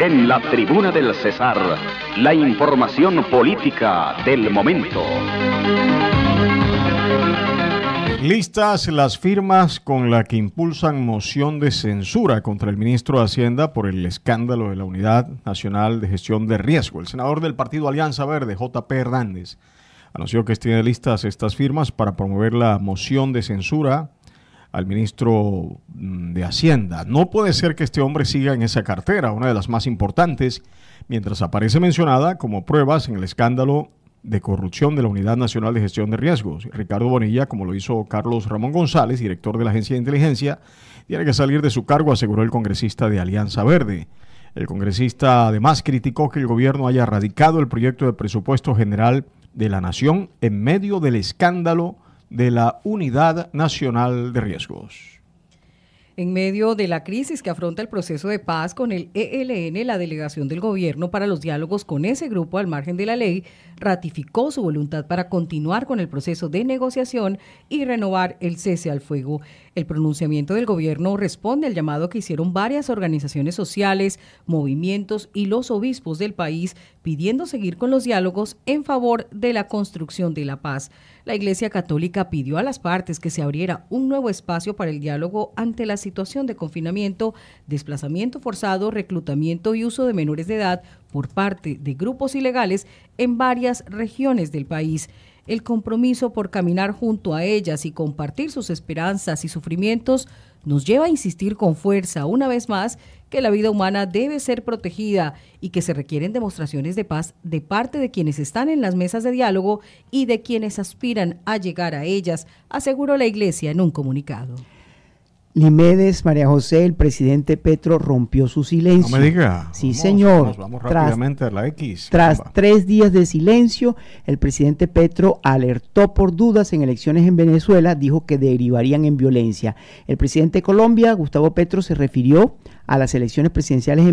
En la tribuna del César, la información política del momento. Listas las firmas con las que impulsan moción de censura contra el ministro de Hacienda por el escándalo de la Unidad Nacional de Gestión de Riesgo. El senador del partido Alianza Verde, JP Hernández, anunció que tiene listas estas firmas para promover la moción de censura al ministro mm, de Hacienda. No puede ser que este hombre siga en esa cartera, una de las más importantes, mientras aparece mencionada como pruebas en el escándalo de corrupción de la Unidad Nacional de Gestión de Riesgos. Ricardo Bonilla, como lo hizo Carlos Ramón González, director de la Agencia de Inteligencia, tiene que salir de su cargo, aseguró el congresista de Alianza Verde. El congresista además criticó que el gobierno haya radicado el proyecto de presupuesto general de la Nación en medio del escándalo de la Unidad Nacional de Riesgos. En medio de la crisis que afronta el proceso de paz con el ELN, la delegación del gobierno para los diálogos con ese grupo al margen de la ley ratificó su voluntad para continuar con el proceso de negociación y renovar el cese al fuego. El pronunciamiento del gobierno responde al llamado que hicieron varias organizaciones sociales, movimientos y los obispos del país pidiendo seguir con los diálogos en favor de la construcción de la paz. La Iglesia Católica pidió a las partes que se abriera un nuevo espacio para el diálogo ante la situación de confinamiento, desplazamiento forzado, reclutamiento y uso de menores de edad por parte de grupos ilegales en varias regiones del país el compromiso por caminar junto a ellas y compartir sus esperanzas y sufrimientos nos lleva a insistir con fuerza una vez más que la vida humana debe ser protegida y que se requieren demostraciones de paz de parte de quienes están en las mesas de diálogo y de quienes aspiran a llegar a ellas, aseguró la Iglesia en un comunicado. Limedes, María José, el presidente Petro rompió su silencio. No me diga. Sí, señor. Vamos, tras, la X. Tras tres días de silencio, el presidente Petro alertó por dudas en elecciones en Venezuela, dijo que derivarían en violencia. El presidente de Colombia, Gustavo Petro, se refirió a las elecciones presidenciales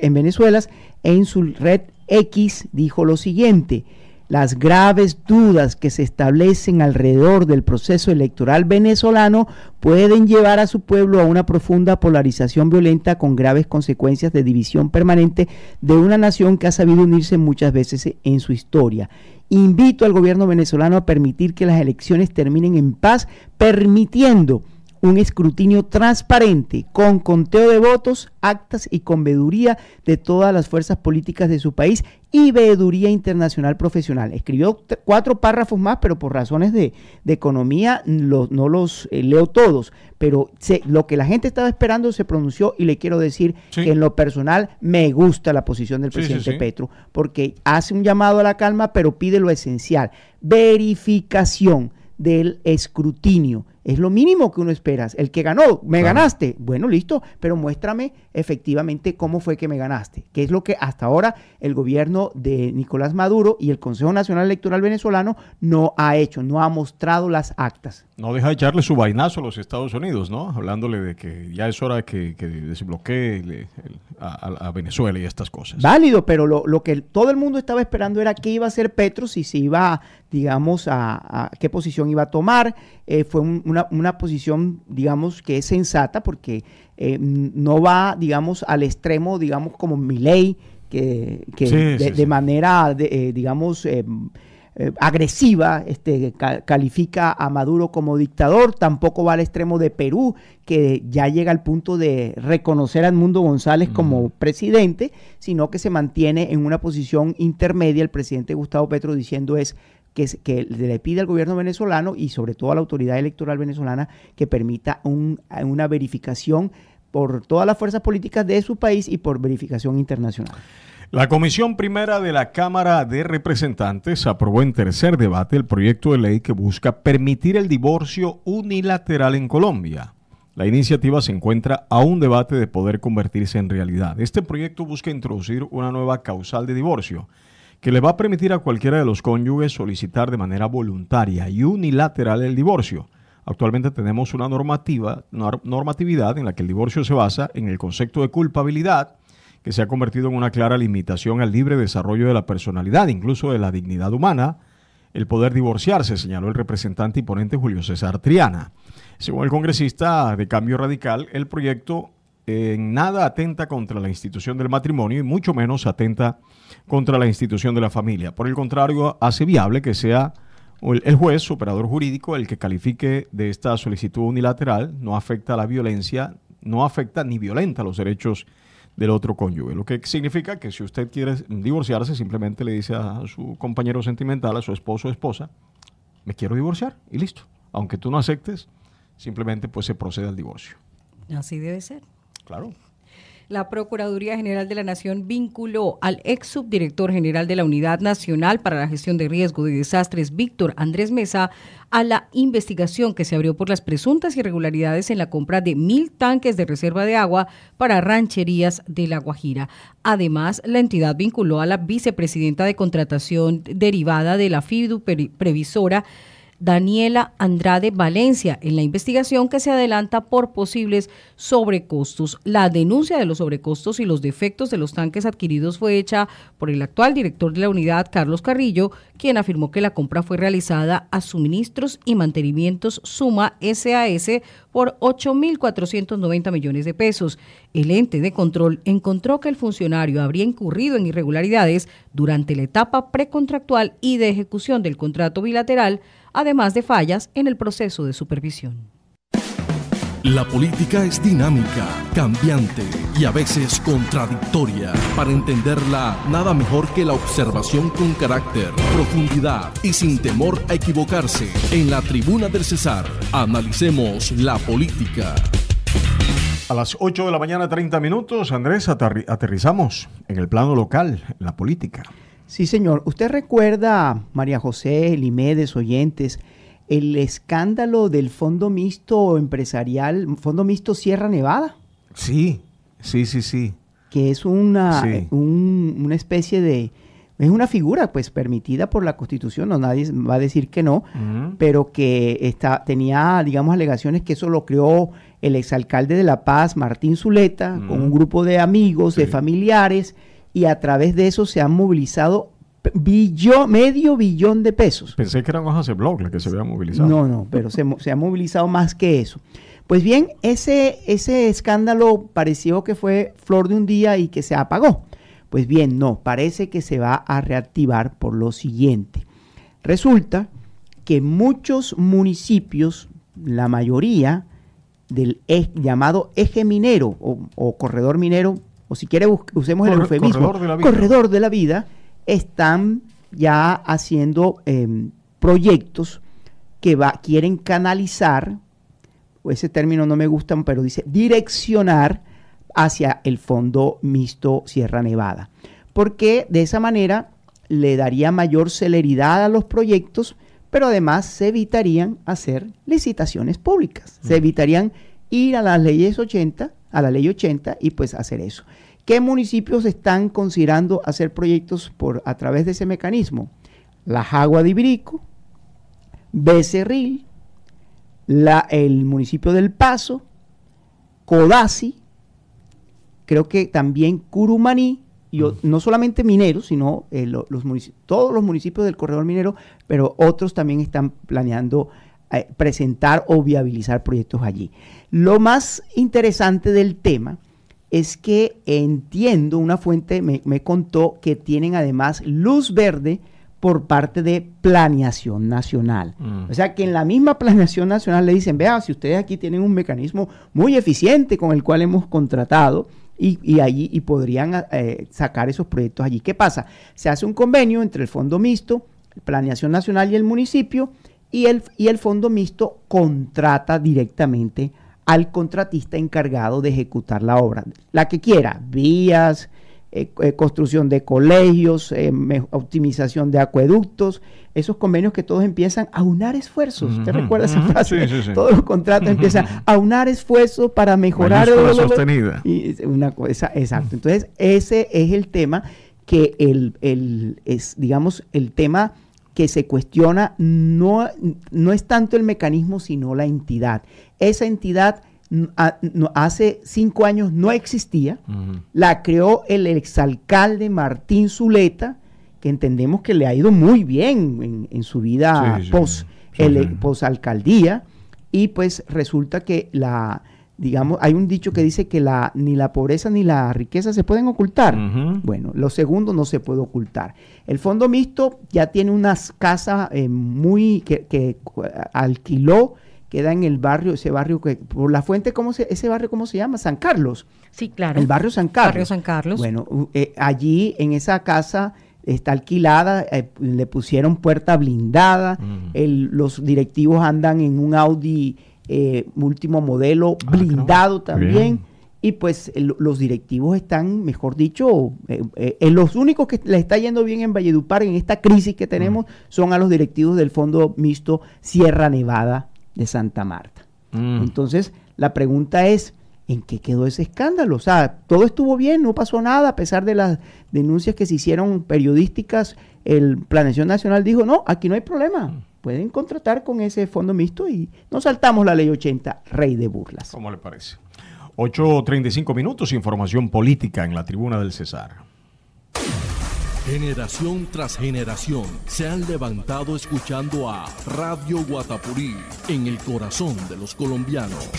en Venezuela en su red X, dijo lo siguiente las graves dudas que se establecen alrededor del proceso electoral venezolano pueden llevar a su pueblo a una profunda polarización violenta con graves consecuencias de división permanente de una nación que ha sabido unirse muchas veces en su historia. Invito al gobierno venezolano a permitir que las elecciones terminen en paz, permitiendo un escrutinio transparente con conteo de votos, actas y con veduría de todas las fuerzas políticas de su país y veeduría internacional profesional. Escribió cuatro párrafos más, pero por razones de, de economía no los eh, leo todos, pero lo que la gente estaba esperando se pronunció y le quiero decir que en lo personal me gusta la posición del presidente Petro, porque hace un llamado a la calma, pero pide lo esencial, verificación del escrutinio es lo mínimo que uno espera. El que ganó, me ganaste. Bueno, listo, pero muéstrame efectivamente cómo fue que me ganaste, que es lo que hasta ahora el gobierno de Nicolás Maduro y el Consejo Nacional Electoral venezolano no ha hecho, no ha mostrado las actas. No deja de echarle su vainazo a los Estados Unidos, ¿no? Hablándole de que ya es hora que, que desbloquee el, a, Venezuela y estas cosas. Válido, pero lo, que todo el mundo estaba esperando era qué iba a hacer Petro, si se iba, digamos, a, qué posición iba a tomar. Eh, fue una, posición, digamos, que es sensata porque eh, no va, digamos, al extremo, digamos, como Milei, que, que de, manera, eh, digamos, em, eh, agresiva, este, califica a Maduro como dictador, tampoco va al extremo de Perú, que ya llega al punto de reconocer a Edmundo González como presidente, sino que se mantiene en una posición intermedia el presidente Gustavo Petro diciendo es que, le pide al gobierno venezolano y sobre todo a la autoridad electoral venezolana que permita una verificación por todas las fuerzas políticas de su país y por verificación internacional. La Comisión Primera de la Cámara de Representantes aprobó en tercer debate el proyecto de ley que busca permitir el divorcio unilateral en Colombia. La iniciativa se encuentra a un debate de poder convertirse en realidad. Este proyecto busca introducir una nueva causal de divorcio que le va a permitir a cualquiera de los cónyuges solicitar de manera voluntaria y unilateral el divorcio. Actualmente tenemos una normativa, una normatividad en la que el divorcio se basa en el concepto de culpabilidad que se ha convertido en una clara limitación al libre desarrollo de la personalidad, incluso de la dignidad humana, el poder divorciarse, señaló el representante y ponente Julio César Triana. Según el congresista de Cambio Radical, el proyecto en nada atenta contra la institución del matrimonio y mucho menos atenta contra la institución de la familia. Por el contrario, hace viable que sea el juez, operador jurídico, el que califique de esta solicitud unilateral, no afecta a la violencia, no afecta ni violenta los derechos del otro cónyuge. Lo que significa que si usted quiere divorciarse, simplemente le dice a su compañero sentimental, a su esposo o esposa, me quiero divorciar y listo. Aunque tú no aceptes, simplemente pues se procede al divorcio. Así debe ser. Claro. La Procuraduría General de la Nación vinculó al ex subdirector general de la Unidad Nacional para la Gestión de Riesgo de Desastres, Víctor Andrés Mesa, a la investigación que se abrió por las presuntas irregularidades en la compra de mil tanques de reserva de agua para rancherías de La Guajira. Además, la entidad vinculó a la vicepresidenta de contratación derivada de la FIDU previsora Daniela Andrade Valencia en la investigación que se adelanta por posibles sobrecostos. La denuncia de los sobrecostos y los defectos de los tanques adquiridos fue hecha por el actual director de la unidad, Carlos Carrillo, quien afirmó que la compra fue realizada a suministros y mantenimientos Suma SAS por 8.490 millones de pesos. El ente de control encontró que el funcionario habría incurrido en irregularidades durante la etapa precontractual y de ejecución del contrato bilateral además de fallas en el proceso de supervisión. La política es dinámica, cambiante y a veces contradictoria. Para entenderla, nada mejor que la observación con carácter, profundidad y sin temor a equivocarse. En la tribuna del César, analicemos la política. A las 8 de la mañana, 30 minutos, Andrés, aterrizamos en el plano local, la política. Sí, señor. ¿Usted recuerda, María José, Limedes, oyentes, el escándalo del Fondo Mixto Empresarial, Fondo Mixto Sierra Nevada? Sí, sí, sí, sí. Que es una, una especie de... Es una figura, pues, permitida por la Constitución, no nadie va a decir que no, pero que está, tenía, digamos, alegaciones que eso lo creó el exalcalde de La Paz, Martín Zuleta, con un grupo de amigos, de familiares, y a través de eso se han movilizado billón, medio billón de pesos. Pensé que eran hojas de blog las que se habían movilizado. No, no, pero se, ha movilizado más que eso. Pues bien, ese, ese escándalo pareció que fue flor de un día y que se apagó. Pues bien, no, parece que se va a reactivar por lo siguiente. Resulta que muchos municipios, la mayoría del e, llamado eje minero o corredor minero, si quiere usemos el eufemismo, corredor de, la vida. están ya haciendo em, proyectos que va, quieren canalizar, o ese término no me gusta, pero dice direccionar hacia el fondo mixto Sierra Nevada, porque de esa manera le daría mayor celeridad a los proyectos, pero además se evitarían hacer licitaciones públicas, se mm. evitarían ir a las leyes 80 a la ley 80 y pues hacer eso. ¿Qué municipios están considerando hacer proyectos por, a través de ese mecanismo? La Jagua de Ibirico, Becerril, la, el municipio del Paso, Codazzi, creo que también Curumaní, y no solamente mineros, sino eh, los todos los municipios del corredor minero, pero otros también están planeando eh, presentar o viabilizar proyectos allí. Lo más interesante del tema es que entiendo, una fuente me, contó que tienen además luz verde por parte de planeación nacional. Mm. O sea que en la misma planeación nacional le dicen, vea, si ustedes aquí tienen un mecanismo muy eficiente con el cual hemos contratado y, allí y podrían eh, sacar esos proyectos allí. ¿Qué pasa? Se hace un convenio entre el Fondo Mixto, Planeación Nacional y el municipio y el, fondo mixto contrata directamente al contratista encargado de ejecutar la obra, la que quiera, vías, eh, eh, construcción de colegios, eh, optimización de acueductos, esos convenios que todos empiezan a unar esfuerzos. ¿Usted recuerda esa frase? Sí, sí, sí. Todos los contratos empiezan a unar esfuerzos para mejorar la sostenida. Y una cosa, exacto. Entonces, ese es el tema que el, el es, digamos, el tema que se cuestiona no, no es tanto el mecanismo, sino la entidad. Esa entidad mm, hace cinco años no existía, la creó el exalcalde Martín Zuleta, que entendemos que le ha ido muy bien en, su vida pos, posalcaldía, y pues resulta que la, digamos, hay un dicho que dice que la, ni la pobreza ni la riqueza se pueden ocultar. Bueno, lo segundo no se puede ocultar. El fondo mixto ya tiene unas casas eh, muy que, alquiló, queda en el barrio, ese barrio que, por la fuente, ¿cómo se, ese barrio cómo se llama? San Carlos. Sí, claro. El barrio San Carlos. Barrio San Carlos. Bueno, eh, allí en esa casa está alquilada, eh, le pusieron puerta blindada, los directivos andan en un Audi eh, último modelo, ah, blindado también. Y pues los directivos están, mejor dicho, eh, eh, los únicos que le está yendo bien en Valledupar en esta crisis que tenemos mm. son a los directivos del Fondo Mixto Sierra Nevada de Santa Marta. Mm. Entonces, la pregunta es, ¿en qué quedó ese escándalo? O sea, todo estuvo bien, no pasó nada, a pesar de las denuncias que se hicieron periodísticas, el Planeación Nacional dijo, no, aquí no hay problema. Mm pueden contratar con ese fondo mixto y nos saltamos la ley 80, rey de burlas. ¿Cómo le parece? 8.35 minutos, información política en la tribuna del César. Generación tras generación se han levantado escuchando a Radio Guatapurí en el corazón de los colombianos.